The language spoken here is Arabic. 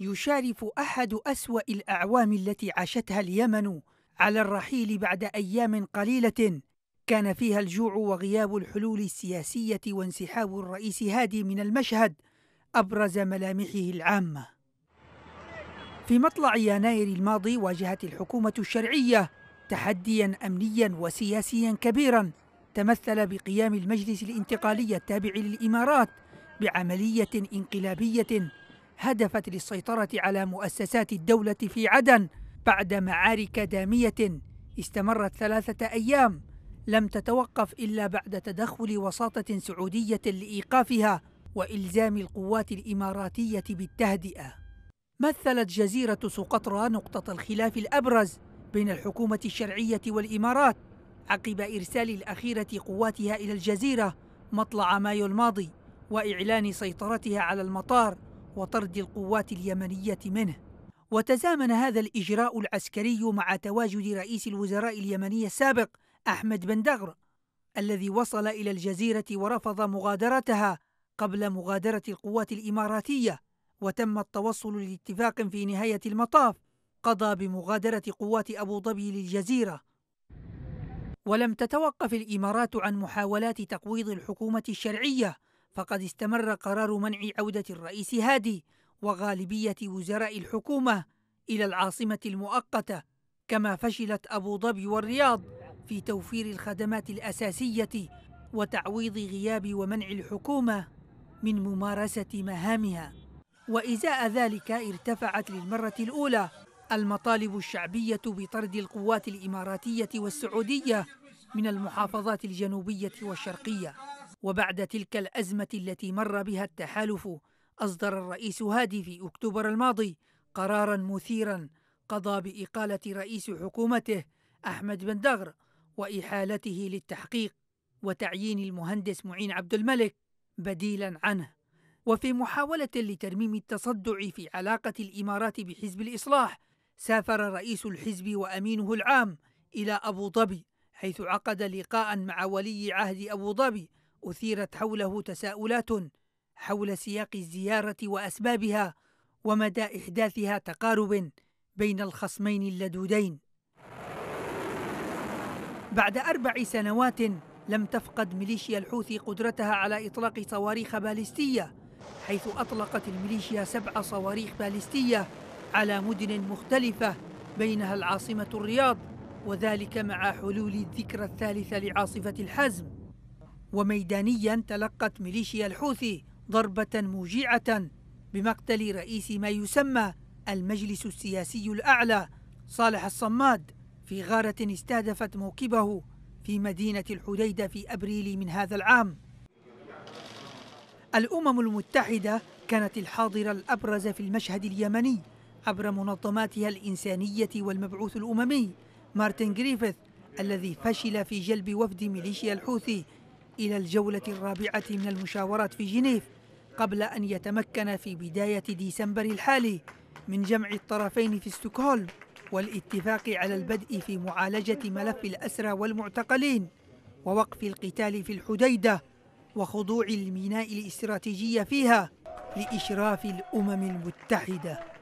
يشارف أحد أسوأ الأعوام التي عاشتها اليمن على الرحيل بعد أيام قليلة كان فيها الجوع وغياب الحلول السياسية وانسحاب الرئيس هادي من المشهد أبرز ملامحه العامة في مطلع يناير الماضي واجهت الحكومة الشرعية تحديا أمنيا وسياسيا كبيرا تمثل بقيام المجلس الانتقالي التابع للإمارات بعملية انقلابية هدفت للسيطرة على مؤسسات الدولة في عدن بعد معارك دامية استمرت ثلاثة أيام لم تتوقف إلا بعد تدخل وساطة سعودية لإيقافها وإلزام القوات الإماراتية بالتهدئة مثلت جزيرة سقطرى نقطة الخلاف الأبرز بين الحكومة الشرعية والإمارات عقب إرسال الأخيرة قواتها إلى الجزيرة مطلع مايو الماضي وإعلان سيطرتها على المطار وطرد القوات اليمنية منه وتزامن هذا الإجراء العسكري مع تواجد رئيس الوزراء اليمني السابق أحمد بن دغر الذي وصل إلى الجزيرة ورفض مغادرتها قبل مغادرة القوات الإماراتية وتم التوصل لاتفاق في نهاية المطاف قضى بمغادرة قوات أبو ظبي للجزيرة ولم تتوقف الإمارات عن محاولات تقويض الحكومة الشرعية فقد استمر قرار منع عودة الرئيس هادي وغالبية وزراء الحكومة إلى العاصمة المؤقتة كما فشلت أبو ظبي والرياض في توفير الخدمات الأساسية وتعويض غياب ومنع الحكومة من ممارسة مهامها وإزاء ذلك ارتفعت للمرة الأولى المطالب الشعبية بطرد القوات الإماراتية والسعودية من المحافظات الجنوبية والشرقية وبعد تلك الأزمة التي مر بها التحالف أصدر الرئيس هادي في أكتوبر الماضي قرارا مثيرا قضى بإقالة رئيس حكومته أحمد بن دغر وإحالته للتحقيق وتعيين المهندس معين عبد الملك بديلا عنه وفي محاولة لترميم التصدع في علاقة الإمارات بحزب الإصلاح سافر رئيس الحزب وأمينه العام إلى أبو ظبي حيث عقد لقاء مع ولي عهد أبو ظبي أثيرت حوله تساؤلات حول سياق الزيارة وأسبابها ومدى إحداثها تقارب بين الخصمين اللدودين. بعد أربع سنوات لم تفقد ميليشيا الحوثي قدرتها على إطلاق صواريخ باليستية حيث أطلقت الميليشيا سبع صواريخ باليستية على مدن مختلفة بينها العاصمة الرياض وذلك مع حلول الذكرى الثالثة لعاصفة الحزم وميدانيا تلقت ميليشيا الحوثي ضربة موجعة بمقتل رئيس ما يسمى المجلس السياسي الأعلى صالح الصماد في غارة استهدفت موكبه في مدينة الحديدة في أبريل من هذا العام الأمم المتحدة كانت الحاضرة الأبرز في المشهد اليمني عبر منظماتها الإنسانية والمبعوث الأممي مارتن جريفيث الذي فشل في جلب وفد ميليشيا الحوثي إلى الجولة الرابعة من المشاورات في جنيف قبل أن يتمكن في بداية ديسمبر الحالي من جمع الطرفين في ستوكهولم والاتفاق على البدء في معالجة ملف الأسرى والمعتقلين ووقف القتال في الحديدة وخضوع الميناء الاستراتيجي فيها لإشراف الأمم المتحدة